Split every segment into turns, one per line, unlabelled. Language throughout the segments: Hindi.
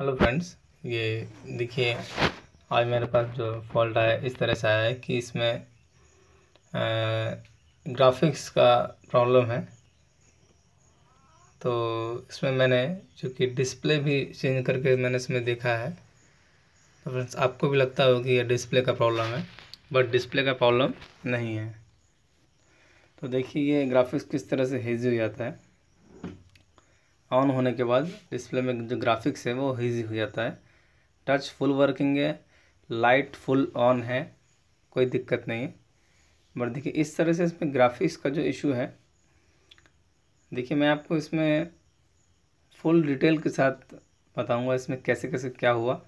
हेलो फ्रेंड्स ये देखिए आज मेरे पास जो फॉल्ट आया इस तरह से आया है कि इसमें आ, ग्राफिक्स का प्रॉब्लम है तो इसमें मैंने चूँकि डिस्प्ले भी चेंज करके मैंने इसमें देखा है तो फ्रेंड्स आपको भी लगता होगा कि ये डिस्प्ले का प्रॉब्लम है बट डिस्प्ले का प्रॉब्लम नहीं है तो देखिए ये ग्राफिक्स किस तरह से हेजी हो जाता है ऑन होने के बाद डिस्प्ले में जो ग्राफिक्स है वो हीज़ी हो जाता है टच फुल वर्किंग है लाइट फुल ऑन है कोई दिक्कत नहीं है बट देखिए इस तरह से इसमें ग्राफिक्स का जो इशू है देखिए मैं आपको इसमें फुल डिटेल के साथ बताऊंगा इसमें कैसे कैसे क्या हुआ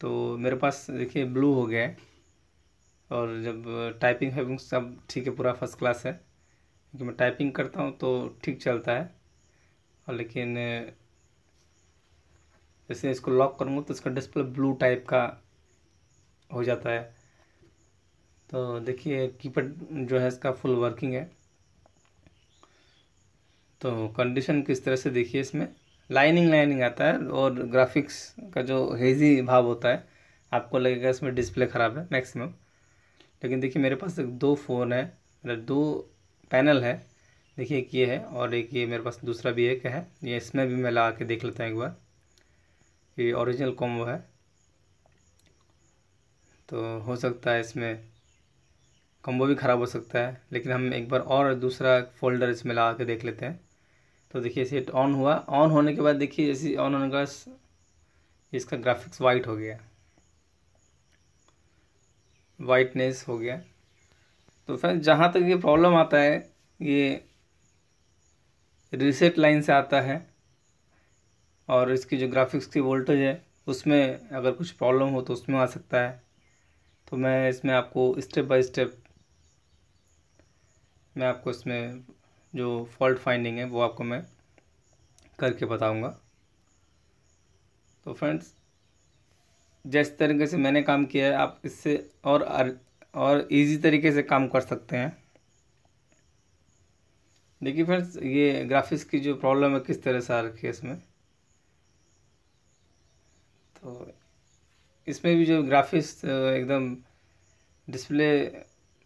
तो मेरे पास देखिए ब्लू हो गया है और जब टाइपिंग वाइपिंग सब ठीक है पूरा फर्स्ट क्लास है क्योंकि मैं टाइपिंग करता हूँ तो ठीक चलता है और लेकिन जैसे इसको लॉक करूँगा तो इसका डिस्प्ले ब्लू टाइप का हो जाता है तो देखिए कीपैड जो है इसका फुल वर्किंग है तो कंडीशन किस तरह से देखिए इसमें लाइनिंग लाइनिंग आता है और ग्राफिक्स का जो हेजी भाव होता है आपको लगेगा इसमें डिस्प्ले ख़राब है मैक्सिमम लेकिन देखिए मेरे पास दो फ़ोन है मतलब दो पैनल है देखिए एक ये है और एक ये मेरे पास दूसरा भी एक है ये इसमें भी मैं लगा के देख लेता हूँ एक बार ये ओरिजिनल कॉम्बो है तो हो सकता है इसमें कॉम्बो भी ख़राब हो सकता है लेकिन हम एक बार और दूसरा फोल्डर इसमें लगा के देख लेते हैं तो देखिए इसे ऑन हुआ ऑन होने के बाद देखिए जैसे ऑन होने का इसका ग्राफिक्स वाइट हो गया वाइटनेस हो गया तो फ्रेंड्स जहाँ तक ये प्रॉब्लम आता है ये रीसेट लाइन से आता है और इसकी जो ग्राफिक्स की वोल्टेज है उसमें अगर कुछ प्रॉब्लम हो तो उसमें आ सकता है तो मैं इसमें आपको स्टेप बाय स्टेप मैं आपको इसमें जो फॉल्ट फाइंडिंग है वो आपको मैं करके बताऊंगा तो फ्रेंड्स जिस तरीके से मैंने काम किया है आप इससे और और इजी तरीके से काम कर सकते हैं देखिए फ्रेंड्स ये ग्राफिक्स की जो प्रॉब्लम है किस तरह से आ रखी है इसमें तो इसमें भी जो ग्राफिक्स एकदम डिस्प्ले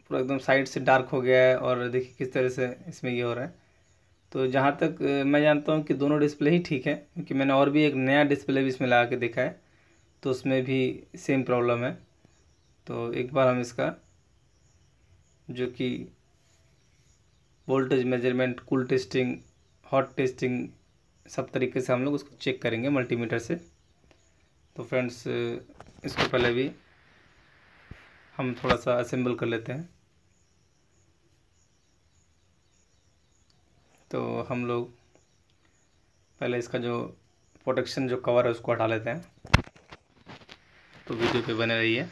पूरा एकदम साइड से डार्क हो गया है और देखिए किस तरह से इसमें ये हो रहा है तो जहाँ तक मैं जानता हूँ कि दोनों डिस्प्ले ही ठीक है क्योंकि मैंने और भी एक नया डिस्प्ले भी इसमें लगा के देखा है तो उसमें भी सेम प्रॉब्लम है तो एक बार हम इसका जो कि voltage measurement cool testing hot testing सब तरीके से हम लोग उसको चेक करेंगे मल्टीमीटर से तो फ्रेंड्स इसको पहले भी हम थोड़ा सा असेंबल कर लेते हैं तो हम लोग पहले इसका जो प्रोटेक्शन जो कवर है उसको हटा लेते हैं तो वीडियो पे बने रहिए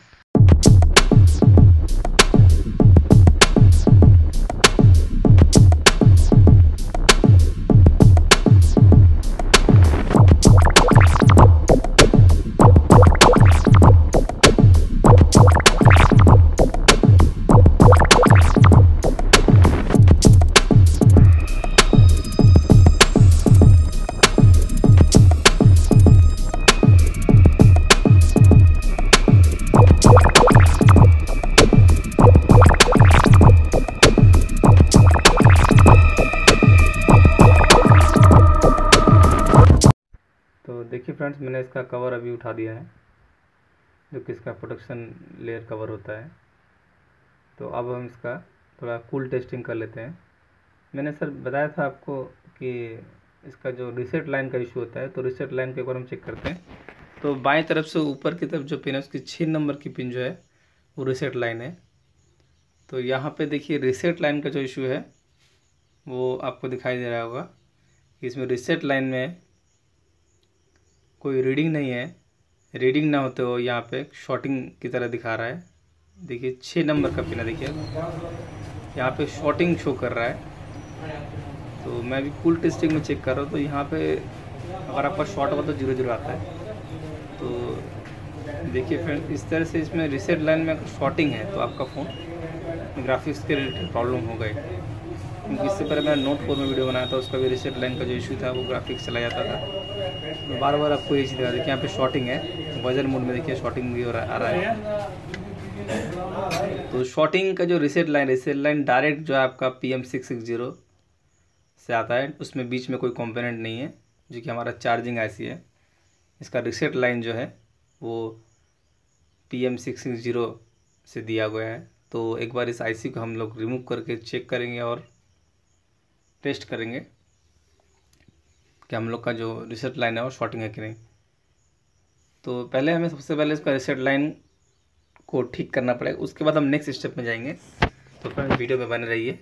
फ्रेंड्स मैंने इसका कवर अभी उठा दिया है जो कि इसका प्रोटेक्शन लेयर कवर होता है तो अब हम इसका थोड़ा कूल टेस्टिंग कर लेते हैं मैंने सर बताया था आपको कि इसका जो रिसेट लाइन का इशू होता है तो रिसेट लाइन के एक बार हम चेक करते हैं तो बाएं तरफ से ऊपर की तरफ जो पिन है उसकी छः नंबर की पिन जो है वो रिसेट लाइन है तो यहाँ पे देखिए रिसेट लाइन का जो इशू है वो आपको दिखाई दे रहा होगा इसमें रिसेट लाइन में कोई रीडिंग नहीं है रीडिंग ना होते हो यहाँ पे शॉटिंग की तरह दिखा रहा है देखिए छः नंबर का पिन है देखिए यहाँ पे शॉटिंग शो कर रहा है तो मैं भी कुल टेस्टिंग में चेक कर रहा हूँ तो यहाँ पे अगर आपका शॉट होगा तो जीरो जीरो आता है तो देखिए फ्रेंड इस तरह से इसमें रिसेट लाइन में अगर शॉटिंग है तो आपका फ़ोन ग्राफिक्स के रिलेटेड प्रॉब्लम हो गए क्योंकि इससे पहले मैंने नोट फोर में वीडियो बनाया था उसका भी रिसेट लाइन का जो इशू था वो ग्राफिक्स चला जाता था बार बार आपको ये चीज़ दिखा देखिए यहाँ पे शॉटिंग है वजन मोड में देखिए शॉटिंग भी हो रहा, आ रहा है तो शॉटिंग का जो reset line reset line direct जो है आपका P M six six zero से आता है उसमें बीच में कोई कंपोनेंट नहीं है जो कि हमारा चार्जिंग आईसी है इसका रिसेट लाइन जो है वो P M six six zero से दिया गया है तो एक बार इस आईसी को हम लोग रिमूव करके चेक करेंगे और टेस्ट करेंगे कि हम लोग का जो रिसेट लाइन है वो शॉर्टिंग है कि नहीं तो पहले हमें सबसे पहले इसका रिसेट लाइन को ठीक करना पड़ेगा उसके बाद हम नेक्स्ट स्टेप में जाएंगे तो फ्रेंड वीडियो में बने रहिए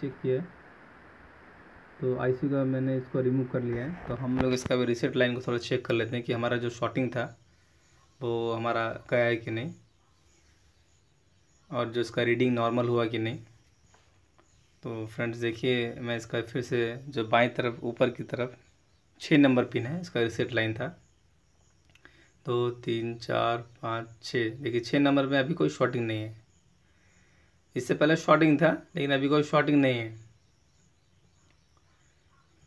चेक किया है तो आईसी का मैंने इसको रिमूव कर लिया है तो हम लोग इसका भी रिसेट लाइन को थोड़ा चेक कर लेते हैं कि हमारा जो शॉटिंग था वो हमारा गया है कि नहीं और जो इसका रीडिंग नॉर्मल हुआ कि नहीं तो फ्रेंड्स देखिए मैं इसका फिर से जो बाई तरफ ऊपर की तरफ छः नंबर पिन है इसका रिसेट लाइन था दो तीन चार पाँच छः देखिए छः नंबर में अभी कोई शॉटिंग नहीं है इससे पहले शॉर्टिंग था लेकिन अभी कोई शॉर्टिंग नहीं है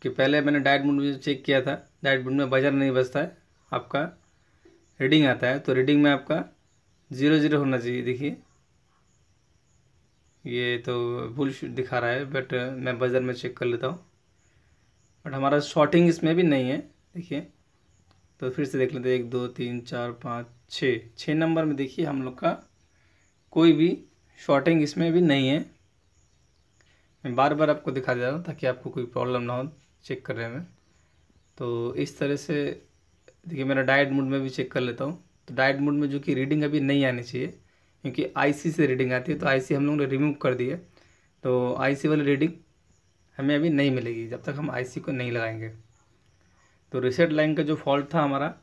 कि पहले मैंने डाइट बुंड में चेक किया था डाइट बुंड में बाजार नहीं बचता है आपका रीडिंग आता है तो रीडिंग में आपका ज़ीरो ज़ीरो होना चाहिए देखिए ये तो भूल दिखा रहा है बट मैं बाज़ार में चेक कर लेता हूँ बट हमारा शॉर्टिंग इसमें भी नहीं है देखिए तो फिर से देख लेते हैं एक दो तीन चार पाँच छः छः नंबर में देखिए हम लोग का कोई भी शॉर्टिंग इसमें भी नहीं है मैं बार बार आपको दिखा दे रहा हूँ ताकि आपको कोई प्रॉब्लम ना हो चेक करने में तो इस तरह से देखिए मेरा डाइट मोड में भी चेक कर लेता हूँ तो डाइट मोड में जो कि रीडिंग अभी नहीं आनी चाहिए क्योंकि आईसी से रीडिंग आती है तो आईसी हम लोगों ने रिमूव कर दी है तो आईसी वाली रीडिंग हमें अभी नहीं मिलेगी जब तक हम आईसी को नहीं लगाएंगे तो रिसेट लाइन का जो फॉल्ट था हमारा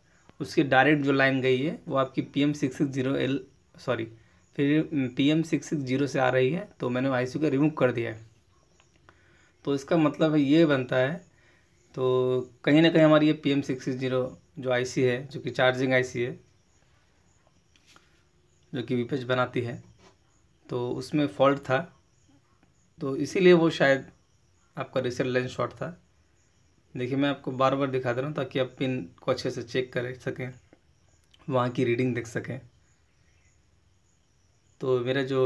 उसकी डायरेक्ट जो लाइन गई है वो आपकी P M six zero L sorry फिर P M six six zero से आ रही है तो मैंने आई सी को रिमूव कर दिया है तो इसका मतलब है ये बनता है तो कहीं ना कहीं हमारी ये P M six six zero जो आई सी है जो कि चार्जिंग आई सी है जो कि वीपेज बनाती है तो उसमें फॉल्ट था तो इसीलिए वो शायद आपका रिसेट लेंस शॉर्ट था देखिए मैं आपको बार बार दिखा दे रहा हूँ ताकि आप पिन को अच्छे से चेक कर सकें वहाँ की रीडिंग देख सकें तो मेरा जो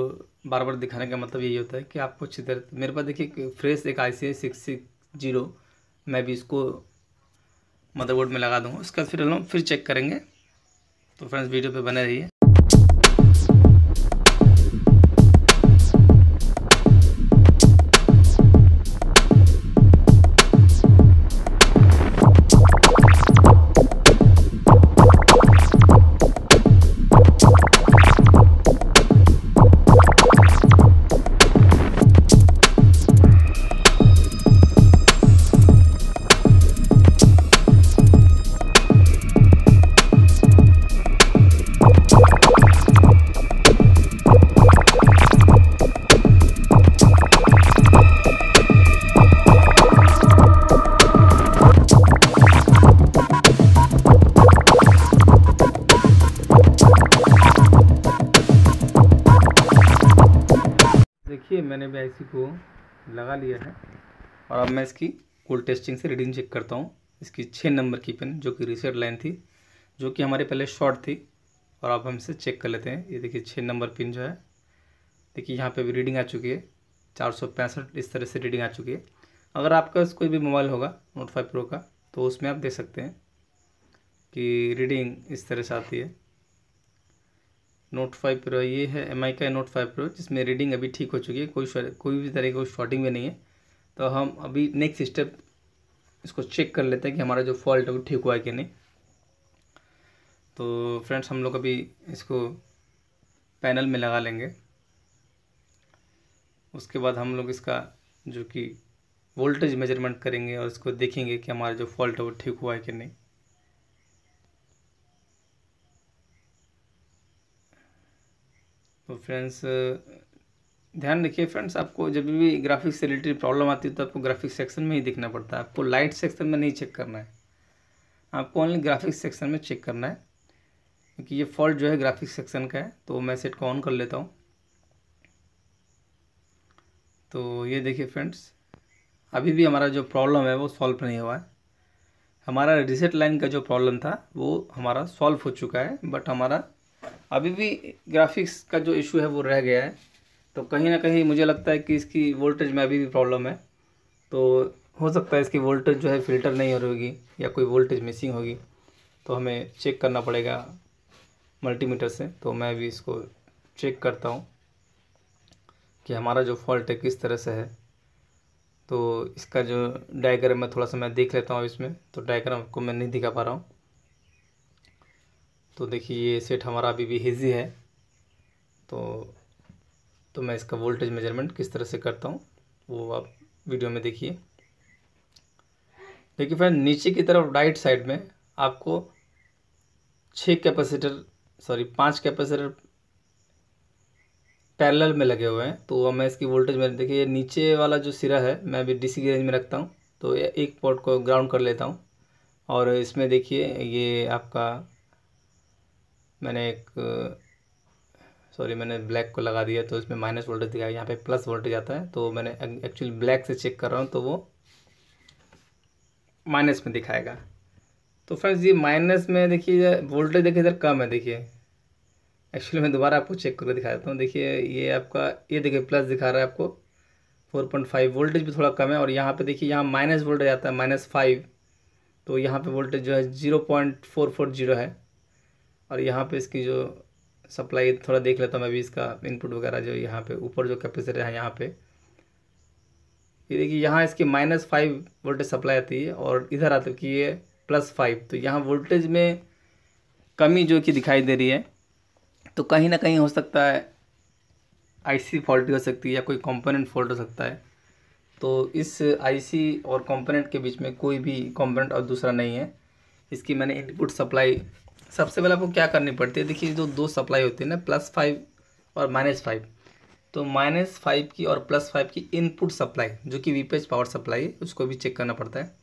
बार बार दिखाने का मतलब यही होता है कि आपको अच्छी तरह मेरे पास देखिए फ्रेश एक I C six six zero मैं भी इसको मदरबोर्ड में लगा दूँगा उसके बाद फिर हम फिर चेक करेंगे तो फ्रेंड्स वीडियो पे बने रहिए आईसी को लगा लिया है और अब मैं इसकी कोल टेस्टिंग से रीडिंग चेक करता हूँ इसकी छः नंबर की पिन जो कि रिसेट लाइन थी जो कि हमारे पहले शॉर्ट थी और अब हम इसे चेक कर लेते हैं ये देखिए छः नंबर पिन जो है देखिए यहाँ पे भी रीडिंग आ चुकी है चार इस तरह से रीडिंग आ चुकी है अगर आपका कोई भी मोबाइल होगा नोट फाइव प्रो का तो उसमें आप देख सकते हैं कि रीडिंग इस तरह से आती है नोट फाइव प्रो ये है एम आई का नोट फाइव प्रो जिसमें रीडिंग अभी ठीक हो चुकी है कोई कोई भी तरह की शॉर्टिंग में नहीं है तो हम अभी नेक्स्ट स्टेप इसको चेक कर लेते हैं कि हमारा जो फॉल्ट है वो ठीक हुआ है कि नहीं तो फ्रेंड्स हम लोग अभी इसको पैनल में लगा लेंगे उसके बाद हम लोग इसका जो कि वोल्टेज मेजरमेंट करेंगे और इसको देखेंगे कि हमारा जो फॉल्ट है वो ठीक हुआ है कि नहीं तो फ्रेंड्स ध्यान रखिए फ्रेंड्स आपको जब भी ग्राफिक्स से रिलेटेड प्रॉब्लम आती है तो आपको ग्राफिक्स सेक्शन में ही देखना पड़ता है आपको लाइट सेक्शन में नहीं चेक करना है आपको ओनली ग्राफिक्स सेक्शन में चेक करना है क्योंकि ये फॉल्ट जो है ग्राफिक्स सेक्शन का है तो मैं सेट को ऑन कर लेता हूँ तो ये देखिए फ्रेंड्स अभी भी हमारा जो प्रॉब्लम है वो सॉल्व नहीं हुआ है हमारा रिसेट लाइन का जो प्रॉब्लम था वो हमारा सॉल्व हो चुका है बट हमारा अभी भी ग्राफिक्स का जो इशू है वो रह गया है तो कहीं ना कहीं मुझे लगता है कि इसकी वोल्टेज में अभी भी प्रॉब्लम है तो हो सकता है इसकी वोल्टेज जो है फ़िल्टर नहीं हो रही या कोई वोल्टेज मिसिंग होगी तो हमें चेक करना पड़ेगा मल्टीमीटर से तो मैं भी इसको चेक करता हूँ कि हमारा जो फॉल्ट है किस तरह से है तो इसका जो डायग्राम मैं थोड़ा सा मैं देख लेता हूँ इसमें तो डायग्राम को मैं नहीं दिखा पा रहा हूँ तो देखिए ये सेट हमारा अभी भी हेजी है तो तो मैं इसका वोल्टेज मेजरमेंट किस तरह से करता हूँ वो आप वीडियो में देखिए देखिए फ्रेंड नीचे की तरफ राइट साइड में आपको छः कैपेसिटर सॉरी पाँच कैपेसिटर पैरेलल में लगे हुए हैं तो वह मैं इसकी वोल्टेज में देखिए ये नीचे वाला जो सिरा है मैं अभी डीसी की रेंज में रखता हूँ तो एक पॉट को ग्राउंड कर लेता हूँ और इसमें देखिए ये आपका मैंने एक सॉरी मैंने ब्लैक को लगा दिया तो इसमें माइनस वोल्टेज दिखाया यहाँ पे प्लस वोल्टेज आता है तो मैंने एक्चुअली ब्लैक से चेक कर रहा हूँ तो वो माइनस में दिखाएगा तो फ्रेंड्स ये माइनस में देखिए वोल्टेज देखिए इधर कम है देखिए एक्चुअली मैं दोबारा आपको चेक करके दिखा देता हूँ देखिए ये आपका ये देखिए प्लस दिखा रहा है आपको फोर पॉइंट फाइव वोल्टेज भी थोड़ा कम है और यहाँ पर देखिए यहाँ माइनस वोल्टेज आता है माइनस फाइव तो यहाँ पर वोल्टेज जो है zero point four four zero है और यहाँ पे इसकी जो सप्लाई थोड़ा देख लेता हूँ मैं भी इसका इनपुट वगैरह जो यहाँ पे ऊपर जो कैपेसिटर है यहाँ पे ये देखिए यहाँ इसकी माइनस फाइव वोल्टेज सप्लाई आती है और इधर आती है कि ये प्लस फाइव तो यहाँ वोल्टेज में कमी जो कि दिखाई दे रही है तो कहीं ना कहीं हो सकता है आईसी फॉल्ट हो सकती है या कोई कंपोनेंट फॉल्ट हो सकता है तो इस आईसी और कंपोनेंट के बीच में कोई भी कंपोनेंट और दूसरा नहीं है इसकी मैंने इनपुट सप्लाई सबसे पहले आपको क्या करनी पड़ती है देखिए जो दो सप्लाई होती है ना प्लस फाइव और माइनस फाइव तो माइनस फाइव की और प्लस फाइव की इनपुट सप्लाई जो कि वीपेज पावर सप्लाई है उसको भी चेक करना पड़ता है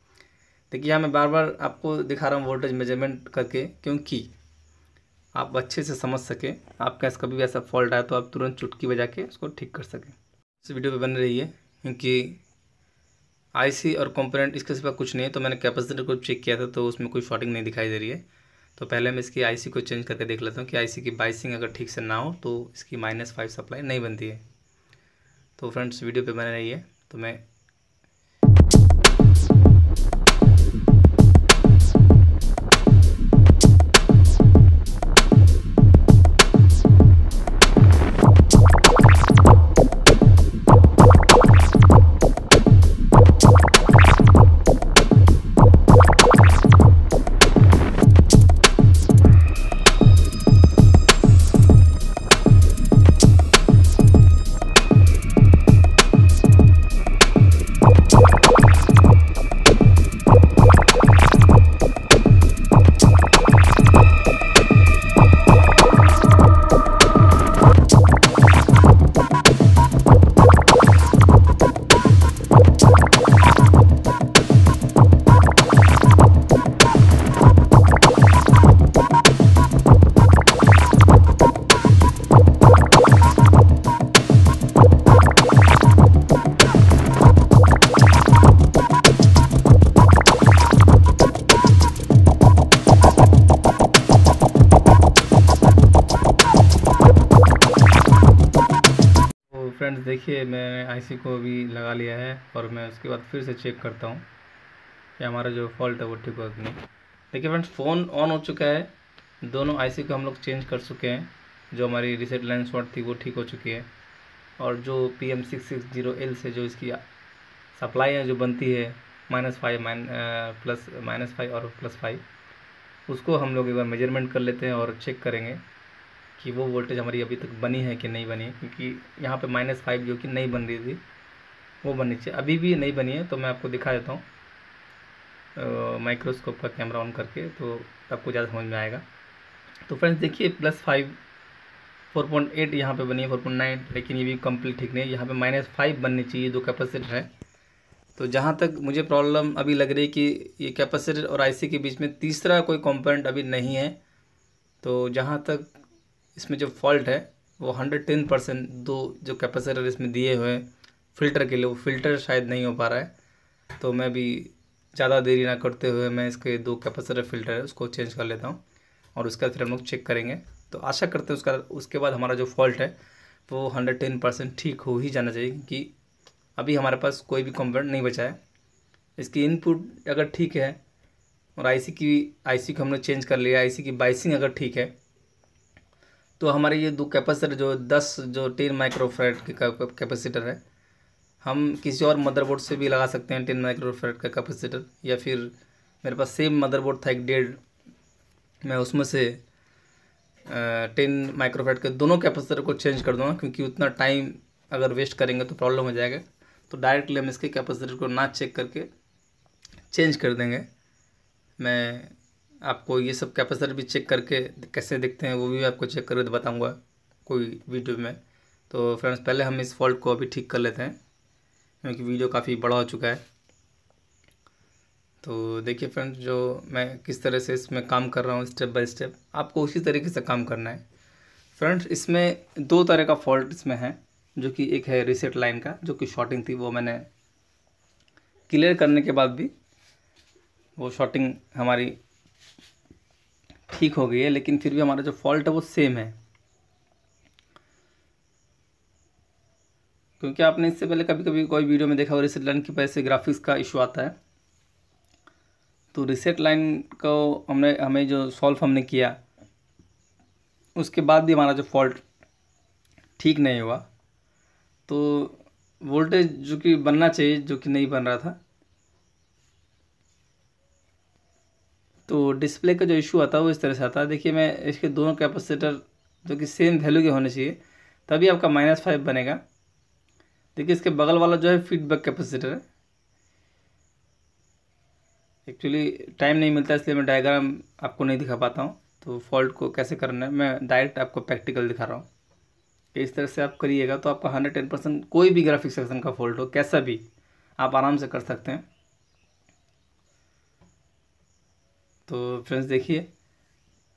देखिए यहाँ मैं बार बार आपको दिखा रहा हूँ वोल्टेज मेजरमेंट करके क्योंकि आप अच्छे से समझ सकें आपके पास कभी भी ऐसा फॉल्ट आया तो आप तुरंत चुटकी बजा के उसको ठीक कर सकें इस वीडियो पर बन रही है क्योंकि आईसी और कंपोनेंट इसके सिवा कुछ नहीं है तो मैंने कैपेसिटर को चेक किया था तो उसमें कोई शॉर्टिंग नहीं दिखाई दे रही है तो पहले मैं इसकी आईसी को चेंज करके देख लेता हूँ कि आईसी की बाइसिंग अगर ठीक से ना हो तो इसकी माइनस फाइव सप्लाई नहीं बनती है तो फ्रेंड्स वीडियो पे बने रहिए तो मैं देखिए मैंने आईसी को भी लगा लिया है और मैं उसके बाद फिर से चेक करता हूँ कि हमारा जो फॉल्ट है वो ठीक हुआ कि नहीं देखिए फ्रेंड्स फ़ोन ऑन हो चुका है दोनों आईसी को हम लोग चेंज कर चुके हैं जो हमारी रिसेट लाइन शॉट थी वो ठीक हो चुकी है और जो P M six six zero L से जो इसकी सप्लाई है जो बनती है minus five mine plus minus five और प्लस फाइव उसको हम लोग एक बार मेजरमेंट कर लेते हैं और चेक करेंगे कि वो वोल्टेज हमारी अभी तक बनी है कि नहीं बनी क्योंकि यहाँ पर माइनस फाइव जो कि नहीं बन रही थी वो बननी चाहिए अभी भी नहीं बनी है तो मैं आपको दिखा देता हूँ माइक्रोस्कोप का कैमरा ऑन करके तो आपको ज़्यादा समझ में आएगा तो फ्रेंड्स देखिए plus five four point eight यहाँ पर बनी है फोर पॉइंट नाइन लेकिन ये भी कम्प्लीट ठीक नहीं है यहाँ पर माइनस फाइव बननी चाहिए दो कैपेसिटर है तो जहाँ तक मुझे प्रॉब्लम अभी लग रही है कि ये कैपेसिटर और आईसी के बीच में तीसरा कोई कॉम्पोनेंट अभी नहीं है तो जहाँ तक इसमें जो फॉल्ट है वो हंड्रेड टेन परसेंट दो जो कैपेसिटर इसमें दिए हुए हैं फ़िल्टर के लिए वो फ़िल्टर शायद नहीं हो पा रहा है तो मैं भी ज़्यादा देरी ना करते हुए मैं इसके दो कैपेसिटर फ़िल्टर है उसको चेंज कर लेता हूँ और उसके बाद फिर हम लोग चेक करेंगे तो आशा करते हैं उसका उसके बाद हमारा जो फॉल्ट है वो हंड्रेड टेन परसेंट ठीक हो ही जाना चाहिए कि अभी हमारे पास कोई भी कंपोनेंट नहीं बचा है इसकी इनपुट अगर ठीक है और आईसी की आईसी को हमने चेंज कर लिया आईसी की बाइसिंग अगर ठीक है तो हमारे ये दो कैपेसिटर जो दस जो टेन माइक्रोफेरेट के कैपेसिटर है हम किसी और मदरबोर्ड से भी लगा सकते हैं टेन माइक्रोफेरेट का कैपेसिटर या फिर मेरे पास सेम मदरबोर्ड था एक डेढ़ मैं उसमें से टेन माइक्रोफेट के दोनों कैपेसिटर को चेंज कर दूँगा क्योंकि उतना टाइम अगर वेस्ट करेंगे तो प्रॉब्लम हो जाएगा तो डायरेक्टली हम इसके कैपेसिटर को ना चेक करके चेंज कर देंगे मैं आपको ये सब कैपेसिटर भी चेक करके कैसे दिखते हैं वो भी आपको चेक करके बताऊँगा कोई वीडियो में तो फ्रेंड्स पहले हम इस फॉल्ट को अभी ठीक कर लेते हैं क्योंकि वीडियो काफ़ी बड़ा हो चुका है तो देखिए फ्रेंड्स जो मैं किस तरह से इसमें काम कर रहा हूँ स्टेप बाई स्टेप आपको उसी तरीके से काम करना है फ्रेंड्स इसमें दो तरह का फॉल्ट इसमें है जो कि एक है रिसेट लाइन का जो कि शॉर्टिंग थी वो मैंने क्लियर करने के बाद भी वो शॉर्टिंग हमारी ठीक हो गई है लेकिन फिर भी हमारा जो फॉल्ट है वो सेम है क्योंकि आपने इससे पहले कभी कभी कोई वीडियो में देखा हो रिसेट लाइन की वजह से ग्राफिक्स का इशू आता है तो रिसेट लाइन को हमने हमें जो सॉल्व हमने किया उसके बाद भी हमारा जो फॉल्ट ठीक नहीं हुआ तो वोल्टेज जो कि बनना चाहिए जो कि नहीं बन रहा था तो डिस्प्ले का जो इशू आता है वो इस तरह से आता है देखिए मैं इसके दोनों कैपेसिटर जो कि सेम वैल्यू के होने चाहिए तभी आपका माइनस फाइव बनेगा देखिए इसके बगल वाला जो है फीडबैक कैपेसिटर है एक्चुअली टाइम नहीं मिलता इसलिए मैं डायग्राम आपको नहीं दिखा पाता हूँ तो फॉल्ट को कैसे करना है मैं डायरेक्ट आपको प्रैक्टिकल दिखा रहा हूँ कि इस तरह से आप करिएगा तो आपका हंड्रेड टेन परसेंट कोई भी ग्राफिक सेक्शन का फॉल्ट हो कैसा भी आप आराम से कर सकते हैं तो फ्रेंड्स देखिए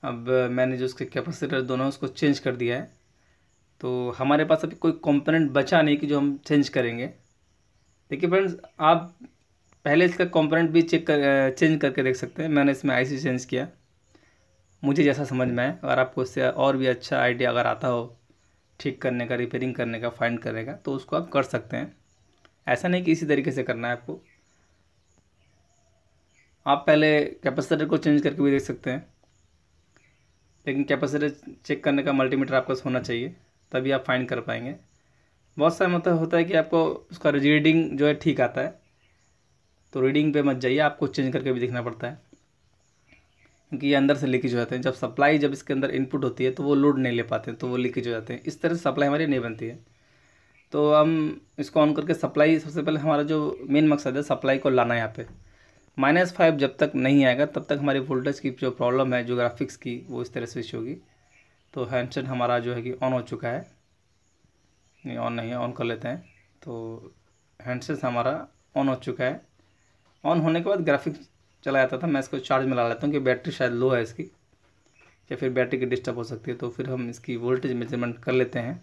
अब मैंने जो उसके कैपेसिटर दोनों उसको चेंज कर दिया है तो हमारे पास अभी कोई कंपोनेंट बचा नहीं कि जो हम चेंज करेंगे देखिए फ्रेंड्स आप पहले इसका कंपोनेंट भी चेक कर चेंज करके देख सकते हैं मैंने इसमें आईसी चेंज किया मुझे जैसा समझ में आए अगर आपको इससे और भी अच्छा आइडिया अगर आता हो ठीक करने का रिपेयरिंग करने का फाइंड करने का तो उसको आप कर सकते हैं ऐसा नहीं कि इसी तरीके से करना है आपको आप पहले कैपेसिटर को चेंज करके भी देख सकते हैं लेकिन कैपेसिटर चेक करने का मल्टीमीटर आपका होना चाहिए तभी आप फाइंड कर पाएंगे बहुत सारा मतलब होता है कि आपको उसका रीडिंग जो है ठीक आता है तो रीडिंग पे मत जाइए आपको चेंज करके भी देखना पड़ता है क्योंकि ये अंदर से लीकेज हो जाते हैं जब सप्लाई जब इसके अंदर इनपुट होती है तो वो लोड नहीं ले पाते हैं तो वो लीकेज हो जाते हैं इस तरह से सप्लाई हमारी नहीं बनती है तो हम इसको ऑन करके सप्लाई सबसे पहले हमारा जो मेन मकसद है सप्लाई को लाना यहाँ पर माइनस फाइव जब तक नहीं आएगा तब तक हमारी वोल्टेज की जो प्रॉब्लम है जो ग्राफिक्स की वो इस तरह स्विच होगी तो हैंडसेट हमारा जो है कि ऑन हो चुका है नहीं ऑन नहीं ऑन कर लेते हैं तो हैंडसेट हमारा ऑन हो चुका है ऑन होने के बाद ग्राफिक्स चला जाता था मैं इसको चार्ज में ला लेता हूँ कि बैटरी शायद लो है इसकी या फिर बैटरी की डिस्टर्ब हो सकती है तो फिर हम इसकी वोल्टेज मेजरमेंट कर लेते हैं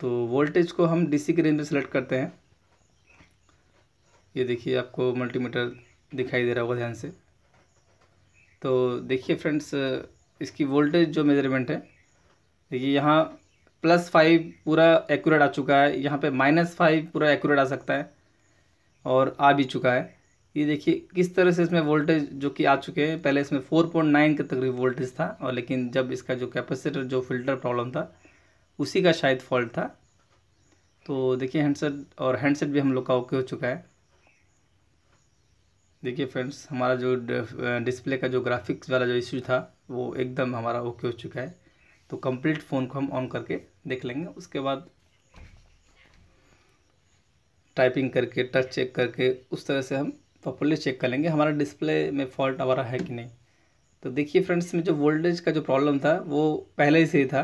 तो वोल्टेज को हम डीसी के रेंज में सेलेक्ट करते हैं ये देखिए आपको मल्टीमीटर दिखाई दे रहा होगा ध्यान से तो देखिए फ्रेंड्स इसकी वोल्टेज जो मेजरमेंट है देखिए यहाँ प्लस फाइव पूरा एक्यूरेट आ चुका है यहाँ पे माइनस फाइव पूरा एक्यूरेट आ सकता है और आ भी चुका है ये देखिए किस तरह से इसमें वोल्टेज जो कि आ चुके हैं पहले इसमें फोर पॉइंट नाइन के तकरीब वोल्टेज था और लेकिन जब इसका जो कैपेसिटर जो फिल्टर प्रॉब्लम था उसी का शायद फॉल्ट था तो देखिए हैंडसेट और हैंडसेट भी हम लोग का ओके हो चुका है देखिए फ्रेंड्स हमारा जो डिस्प्ले का जो ग्राफिक्स वाला जो इश्यू था वो एकदम हमारा ओके हो चुका है तो कंप्लीट फ़ोन को हम ऑन करके देख लेंगे उसके बाद टाइपिंग करके टच चेक करके उस तरह से हम प्रॉपरली चेक कर लेंगे हमारा डिस्प्ले में फॉल्ट हमारा है कि नहीं तो देखिए फ्रेंड्स में जो वोल्टेज का जो प्रॉब्लम था वो पहले ही से ही था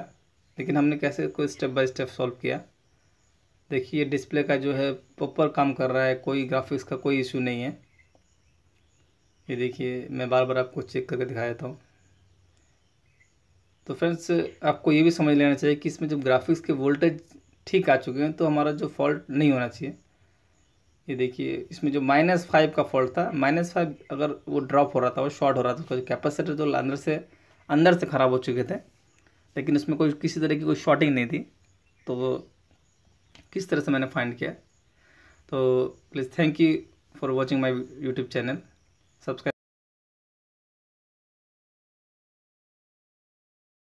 लेकिन हमने कैसे इसको स्टेप बाय स्टेप सॉल्व किया देखिए डिस्प्ले का जो है प्रॉपर काम कर रहा है कोई ग्राफिक्स का कोई इशू नहीं है ये देखिए मैं बार बार आपको चेक करके दिखा देता हूँ तो फ्रेंड्स आपको ये भी समझ लेना चाहिए कि इसमें जब ग्राफिक्स के वोल्टेज ठीक आ चुके हैं तो हमारा जो फॉल्ट नहीं होना चाहिए ये देखिए इसमें जो माइनस फाइव का फॉल्ट था माइनस फाइव अगर वो ड्रॉप हो रहा था वो शॉर्ट हो रहा था उसका तो जो कैपेसिटर जो अंदर से अंदर से ख़राब हो चुके थे लेकिन उसमें कोई किसी तरह की कोई शॉर्टिंग नहीं थी तो किस तरह से मैंने फाइंड किया तो please thank you for watching my YouTube channel subscribe